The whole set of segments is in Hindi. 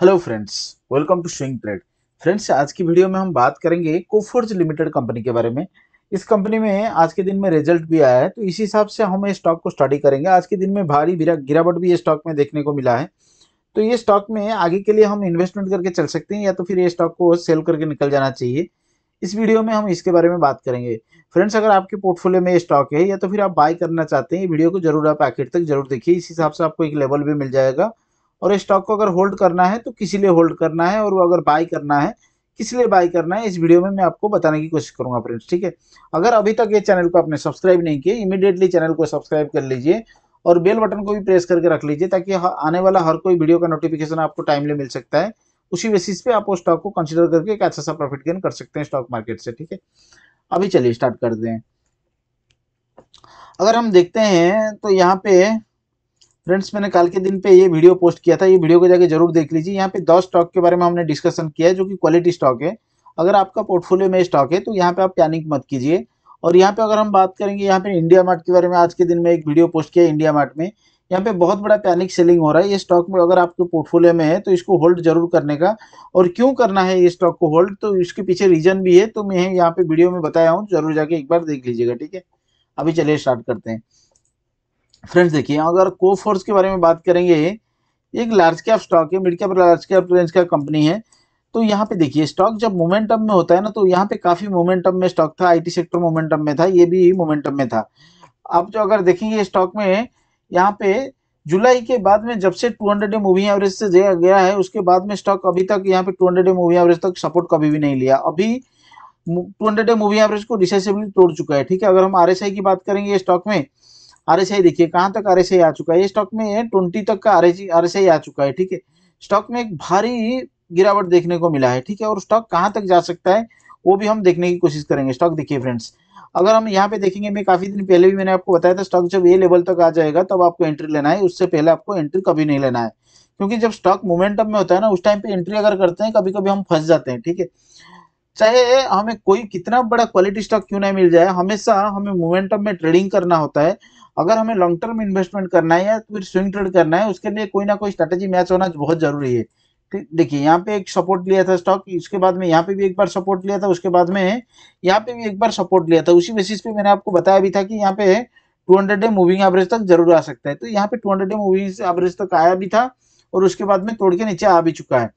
hello friends welcome to swing trade friends आज की वीडियो में हम बात करेंगे कोफोर्ज लिमिटेड कंपनी के बारे में इस कंपनी में आज के दिन में रिजल्ट भी आया है तो इसी हिसाब से हम इस स्टॉक को स्टडी करेंगे आज के दिन में भारी गिरावट भी ये स्टॉक में देखने को मिला है तो ये स्टॉक में आगे के लिए हम इन्वेस्टमेंट करके चल सकते हैं या तो फिर ये स्टॉक को सेल करके निकल जाना चाहिए इस वीडियो में हम इसके बारे में बात करेंगे फ्रेंड्स अगर आपके पोर्टफोलियो में स्टॉक है या तो फिर आप बाय करना चाहते हैं वीडियो को जरूर आप आखिर तक जरूर देखिए इस हिसाब से आपको एक लेवल भी मिल जाएगा और स्टॉक को अगर होल्ड करना है तो किस लिए होल्ड करना है और वो अगर बाय करना है किस लिए बाय करना है इस वीडियो में मैं आपको बताने की कोशिश करूंगा फ्रेंड्स ठीक है अगर अभी तक ये चैनल को आपने सब्सक्राइब नहीं किया इमीडिएटली चैनल को सब्सक्राइब कर लीजिए और बेल बटन को भी प्रेस करके रख लीजिए ताकि आने वाला हर कोई वीडियो का नोटिफिकेशन आपको टाइमली मिल सकता है उसी बेसिस पे आप उस स्टॉक को कंसिडर करके एक अच्छा सा प्रॉफिट गेन कर सकते हैं स्टॉक मार्केट से ठीक है अभी चलिए स्टार्ट कर दें अगर हम देखते हैं तो यहाँ पे फ्रेंड्स मैंने कल के दिन पे ये वीडियो पोस्ट किया था ये वीडियो को जाके जरूर देख लीजिए यहाँ पे दस स्टॉक के बारे में हमने डिस्कशन किया है जो कि क्वालिटी स्टॉक है अगर आपका पोर्टफोलियो में स्टॉक है तो यहाँ पे आप पैनिक मत कीजिए और यहाँ पे अगर हम बात करेंगे यहाँ पे इंडिया मार्ट के बारे में आज के दिन में एक वीडियो पोस्ट किया इंडिया मार्ट में यहाँ पे बहुत बड़ा पैनिक सेलिंग हो रहा है ये स्टॉक में अगर आपके पोर्टफोलियो में है तो इसको होल्ड जरूर करने का और क्यों करना है ये स्टॉक को होल्ड तो इसके पीछे रीजन भी है तो मैं यहाँ पे वीडियो में बताया हूँ जरूर जाके एक बार देख लीजिएगा ठीक है अभी चलिए स्टार्ट करते हैं फ्रेंड्स देखिए अगर को फोर्स के बारे में बात करेंगे एक लार्ज कैप स्टॉक है mid cap large cap range का कंपनी है तो यहाँ पे देखिए स्टॉक जब मोमेंटम में होता है ना तो यहाँ पे काफ़ी मोमेंटम में स्टॉक था आईटी सेक्टर मोमेंटम में था ये भी मोमेंटम में था आप जो अगर देखेंगे स्टॉक में यहाँ पे जुलाई के बाद में जब से 200 डे मूविंग एवरेज से गया है उसके बाद में स्टॉक अभी तक यहाँ पे 200 हंड्रेड मूविंग एवरेज तक सपोर्ट कभी भी नहीं लिया अभी 200 हंड्रेड मूविंग एवरेज को डिसाइसिवली तोड़ चुका है ठीक है अगर हम आई की बात करेंगे स्टॉक में आर देखिए कहां तक आर आ चुका है स्टॉक में ट्वेंटी तक का आर एस आ चुका है ठीक है स्टॉक में एक भारी गिरावट देखने को मिला है ठीक है और स्टॉक कहाँ तक जा सकता है वो भी हम देखने की कोशिश करेंगे स्टॉक देखिए फ्रेंड्स अगर हम यहाँ पे देखेंगे मैं काफी दिन पहले भी मैंने आपको बताया था स्टॉक जब ये लेवल तक आ जाएगा तब आपको एंट्री लेना है उससे पहले आपको एंट्री कभी नहीं लेना है क्योंकि जब स्टॉक मोमेंटम में होता है ना उस टाइम पे एंट्री अगर करते हैं कभी कभी हम फंस जाते हैं ठीक है चाहे हमें कोई कितना बड़ा क्वालिटी स्टॉक क्यों ना मिल जाए हमेशा हमें मोमेंटम में ट्रेडिंग करना होता है अगर हमें लॉन्ग टर्म इन्वेस्टमेंट करना है या फिर स्विंग ट्रेड करना है उसके लिए कोई ना कोई स्ट्रेटेजी मैच होना बहुत जरूरी है ठीक देखिए यहाँ पे एक सपोर्ट लिया था स्टॉक उसके बाद में यहाँ पे भी एक बार सपोर्ट लिया था उसके बाद में यहाँ पे भी एक बार सपोर्ट लिया था उसी बेसिस पे मैंने आपको बताया भी था कि यहाँ पे 200 डे मूविंग एवरेज तक जरूर आ सकता है तो यहाँ पे 200 डे मूविंग एवरेज तक आया भी था और उसके बाद में तोड़ के नीचे आ भी चुका है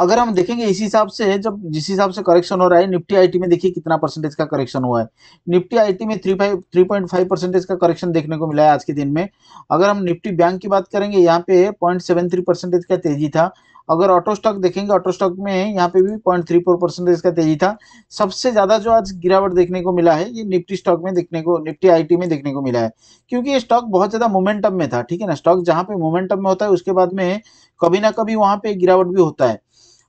अगर हम देखेंगे इसी हिसाब से जब जिस हिसाब से करेक्शन हो रहा है निफ्टी आईटी में देखिए कितना परसेंटेज का करेक्शन हुआ है निफ्टी आईटी में three five three point five percentage का करेक्शन देखने को मिला है आज के दिन में अगर हम निफ्टी बैंक की बात करेंगे यहाँ पे पॉइंट सेवन थ्री परसेंटेज का तेजी था अगर ऑटो स्टॉक देखेंगे ऑटो स्टॉक में यहाँ पे भी पॉइंट थ्री फोर परसेंटेज का तेजी था सबसे ज्यादा जो आज गिरावट देखने को मिला है ये निफ्टी स्टॉक में देखने को निफ्टी आईटी में देखने को मिला है क्योंकि ये स्टॉक बहुत ज्यादा मोमेंटम में था ठीक है ना स्टॉक जहाँ पे मोमेंटम में होता है उसके बाद में कभी ना कभी वहाँ पे गिरावट भी होता है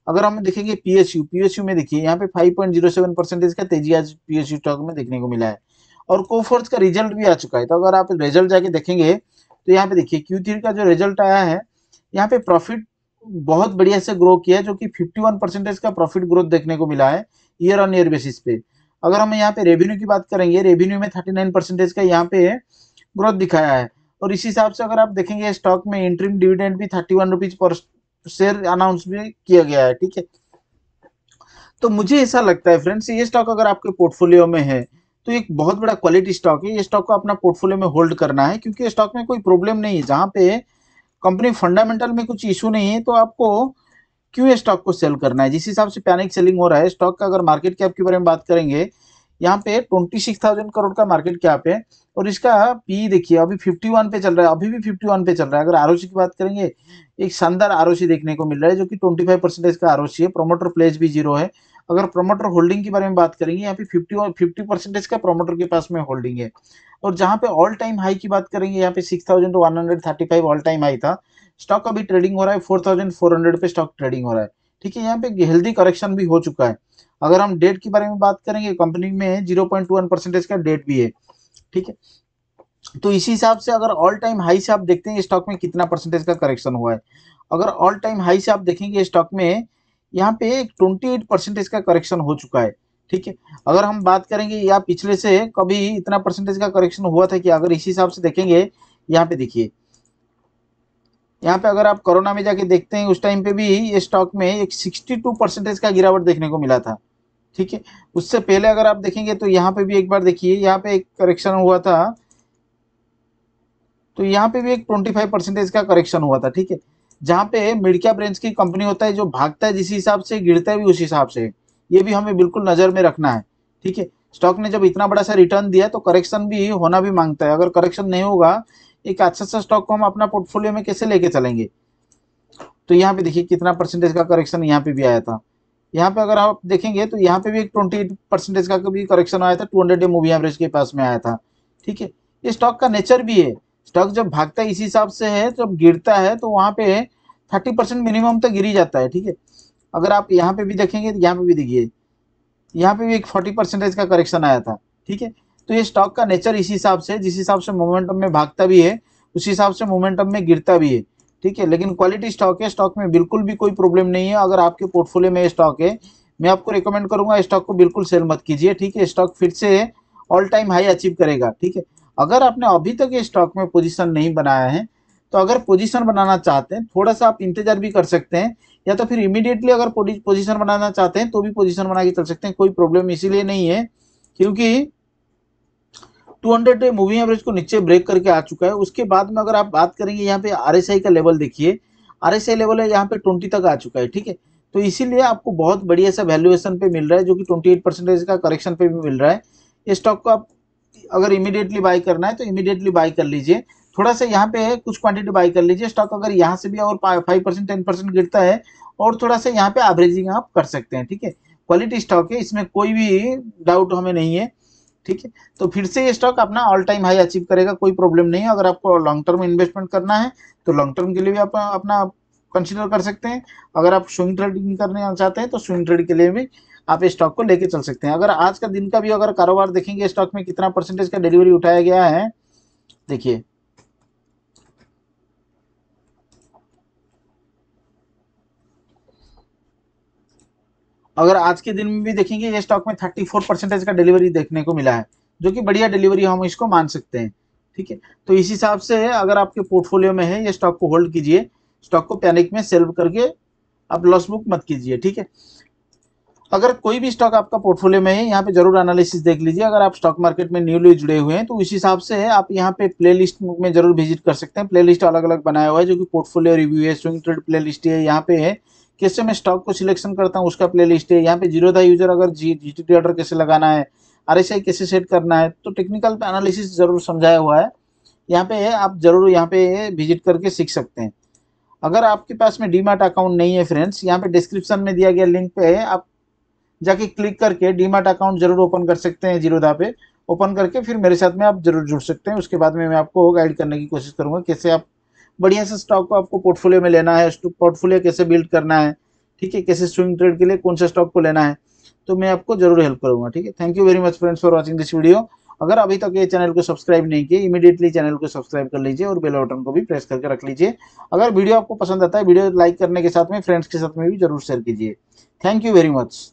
अगर हम देखेंगे पीएसयू पीएसयू में देखिए यहाँ पे 5.07 परसेंटेज का तेजी आज पीएसयू स्टॉक में देखने को मिला है और कोफोर्थ का रिजल्ट भी आ चुका है तो अगर आप रिजल्ट जाके देखेंगे तो यहाँ पे देखिए क्यू का जो रिजल्ट आया है यहाँ पे प्रॉफिट बहुत बढ़िया से ग्रो किया है जो कि 51 परसेंटेज का प्रॉफिट ग्रोथ देखने को मिला है ईयर ऑन ईयर बेसिस पे अगर हम यहाँ पे रेवेन्यू की बात करेंगे रेवेन्यू में नाइन परसेंटेज का यहाँ पे ग्रोथ दिखाया है और इसी हिसाब से अगर आप देखेंगे स्टॉक में इंट्रीम डिविडेंड भी thirty one rupees per share announce भी किया गया है ठीक है तो मुझे ऐसा लगता है फ्रेंड्स ये स्टॉक अगर आपके पोर्टफोलियो में है तो एक बहुत बड़ा क्वालिटी स्टॉक है ये स्टॉक को अपना पोर्टफोलियो में होल्ड करना है क्योंकि स्टॉक में कोई प्रॉब्लम नहीं है जहां पे कंपनी फंडामेंटल में कुछ इशू नहीं है तो आपको क्यों स्टॉक को सेल करना है जिस हिसाब से पैनिक सेलिंग हो रहा है स्टॉक का अगर मार्केट कैप के बारे में बात करेंगे यहाँ पे ट्वेंटी सिक्स थाउजेंड करोड़ का मार्केट कैप है और इसका पी e देखिए अभी फिफ्टी वन पे चल रहा है अभी भी फिफ्टी वन पे चल रहा है अगर आरओसी की बात करेंगे एक शानदार आरओसी देखने को मिल रहा है जो कि ट्वेंटी फाइव परसेंटेज का आरओसी है प्रोमोटर प्लेज भी जीरो है अगर प्रोमोटर होल्डिंग के बारे में बात करेंगे यहाँ पे फिफ्टी फिफ्टी परसेंटेज का प्रोमोटर के पास में होल्डिंग है और जहाँ पे ऑल टाइम हाई की बात करेंगे यहाँ पे six thousand one hundred thirty five all time high था स्टॉक अभी ट्रेडिंग हो रहा है फोर थाउजेंड फोर हंड्रेड पे स्टॉक ट्रेडिंग हो रहा है ठीक है यहाँ पे हेल्दी करेक्शन भी हो चुका है अगर हम डेट के बारे में बात करेंगे कंपनी में zero point two one percentage का डेट भी है ठीक है तो इसी हिसाब से अगर ऑल टाइम हाई से आप देखते हैं स्टॉक में कितना परसेंटेज का करेक्शन हुआ है अगर ऑल टाइम हाई से आप देखेंगे स्टॉक में यहाँ पे ट्वेंटी एट परसेंटेज का करेक्शन हो चुका है ठीक है अगर हम बात करेंगे या पिछले से कभी इतना परसेंटेज का करेक्शन हुआ था कि अगर इसी हिसाब से देखेंगे यहाँ पे देखिए यहाँ पे अगर आप कोरोना में जाके देखते हैं उस टाइम पे भी ये स्टॉक में एक टू परसेंटेज का गिरावट देखने को मिला था ठीक है उससे पहले अगर आप देखेंगे तो यहाँ पे भी एक बार देखिए यहाँ पे एक करेक्शन हुआ था तो यहाँ पे भी एक 25 परसेंटेज का करेक्शन हुआ था ठीक है जहाँ पे मिडकैप रेंज की कंपनी होता है जो भागता है जिस हिसाब से गिरता है भी उस हिसाब से ये भी हमें बिल्कुल नज़र में रखना है ठीक है स्टॉक ने जब इतना बड़ा सा रिटर्न दिया तो करेक्शन भी होना भी मांगता है अगर करेक्शन नहीं होगा एक अच्छा सा स्टॉक को हम अपना पोर्टफोलियो में कैसे लेके चलेंगे तो यहाँ पे देखिए कितना परसेंटेज का करेक्शन यहाँ पे भी आया था यहाँ पे अगर आप देखेंगे तो यहाँ पे भी एक ट्वेंटी परसेंटेज का भी करेक्शन आया था two hundred day movie average के पास में आया था ठीक है ये स्टॉक का नेचर भी है स्टॉक जब भागता इसी हिसाब से है जब गिरता है तो वहाँ पे थर्टी परसेंट मिनिमम तक गिर ही जाता है ठीक है अगर आप यहाँ पे भी देखेंगे तो यहाँ पे भी देखिए यहाँ पे भी एक फोर्टी परसेंटेज का करेक्शन आया था ठीक है तो ये स्टॉक का नेचर इसी हिसाब से जिस हिसाब से मोमेंटम में भागता भी है उसी हिसाब से मोमेंटम में गिरता भी है ठीक है लेकिन क्वालिटी स्टॉक है स्टॉक में बिल्कुल भी कोई प्रॉब्लम नहीं है अगर आपके पोर्टफोलियो में स्टॉक है मैं आपको रिकमेंड करूंगा स्टॉक को बिल्कुल सेल मत कीजिए ठीक है स्टॉक फिर से ऑल टाइम हाई अचीव करेगा ठीक है अगर आपने अभी तक ये स्टॉक में पोजीशन नहीं बनाया है तो अगर पोजीशन बनाना चाहते हैं थोड़ा सा आप इंतजार भी कर सकते हैं या तो फिर इमिडिएटली अगर पोजीशन बनाना चाहते हैं तो भी पोजीशन बना के चल सकते हैं कोई प्रॉब्लम इसीलिए नहीं है क्योंकि 200 मूविंग एवरेज को नीचे ब्रेक करके आ चुका है उसके बाद में अगर आप बात करेंगे यहाँ पे आरएसआई का लेवल देखिए आरएसआई लेवल है यहाँ पे 20 तक आ चुका है ठीक है तो इसीलिए आपको बहुत बढ़िया सा वैल्यूएशन पे मिल रहा है जो कि 28 परसेंटेज का करेक्शन पे भी मिल रहा है ये स्टॉक को आप अगर इमीडिएटली बाई करना है तो इमीडिएटली बाई कर लीजिए थोड़ा सा यहाँ पे कुछ क्वांटिटी बाई कर लीजिए स्टॉक अगर यहाँ से भी और फाइव परसेंट टेन परसेंट गिरता है और थोड़ा सा यहाँ पे एवरेजिंग आप कर सकते हैं ठीक है क्वालिटी स्टॉक है इसमें कोई भी डाउट हमें नहीं है ठीक है तो फिर से ये स्टॉक अपना ऑल टाइम हाई अचीव करेगा कोई प्रॉब्लम नहीं है अगर आपको लॉन्ग टर्म इन्वेस्टमेंट करना है तो लॉन्ग टर्म के लिए भी आप अपना कंसिडर कर सकते हैं अगर आप स्विंग ट्रेडिंग करने चाहते हैं तो स्विंग ट्रेड के लिए भी आप इस स्टॉक को लेके चल सकते हैं अगर आज का दिन का भी अगर कारोबार देखेंगे स्टॉक में कितना परसेंटेज का डिलीवरी उठाया गया है देखिए अगर आज के दिन में भी देखेंगे ये स्टॉक में थर्टी फोर परसेंटेज का डिलीवरी देखने को मिला है जो कि बढ़िया डिलीवरी हम इसको मान सकते हैं ठीक है तो इस हिसाब से अगर आपके पोर्टफोलियो में है ये स्टॉक को होल्ड कीजिए स्टॉक को पैनिक में सेल करके आप लॉस बुक मत कीजिए ठीक है अगर कोई भी स्टॉक आपका पोर्टफोलियो में है यहाँ पे जरूर एनालिसिस देख लीजिए अगर आप स्टॉक मार्केट में न्यूली जुड़े हुए हैं तो उस हिसाब से है आप यहाँ पे प्लेलिस्ट में जरूर विजिट कर सकते हैं प्लेलिस्ट अलग अलग बनाया हुआ है जो कि पोर्टफोलियो रिव्यू है स्विंग ट्रेड प्लेलिस्ट है यहाँ पे है कैसे मैं स्टॉक को सिलेक्शन करता हूँ उसका प्लेलिस्ट है यहाँ पे जीरो था यूजर अगर जी जी टी ऑर्डर कैसे लगाना है आर एस आई कैसे सेट करना है तो टेक्निकल एनालिसिस जरूर समझाया हुआ है यहाँ पे आप जरूर यहाँ पे विजिट करके सीख सकते हैं अगर आपके पास में डीमार्ट अकाउंट नहीं है फ्रेंड्स यहाँ पे डिस्क्रिप्शन में दिया गया लिंक पे है आप जाके क्लिक करके डीमार्ट अकाउंट जरूर ओपन कर सकते हैं जीरोधा पे ओपन करके फिर मेरे साथ में आप जरूर जुड़ सकते हैं उसके बाद में मैं आपको गाइड करने की कोशिश करूँगा कैसे आप बढ़िया से स्टॉक को आपको पोर्टफोलियो में लेना है पोर्टफोलियो कैसे बिल्ड करना है ठीक है कैसे स्विंग ट्रेड के लिए कौन सा स्टॉक को लेना है तो मैं आपको जरूर हेल्प करूंगा ठीक है thank you very much friends for watching this video अगर अभी तक ये चैनल को सब्सक्राइब नहीं किया इमीडिएटली चैनल को सब्सक्राइब कर लीजिए और बेल बटन को भी प्रेस करके रख लीजिए अगर वीडियो आपको पसंद आता है वीडियो लाइक करने के साथ में फ्रेंड्स के साथ में भी जरूर शेयर कीजिए थैंक यू वेरी मच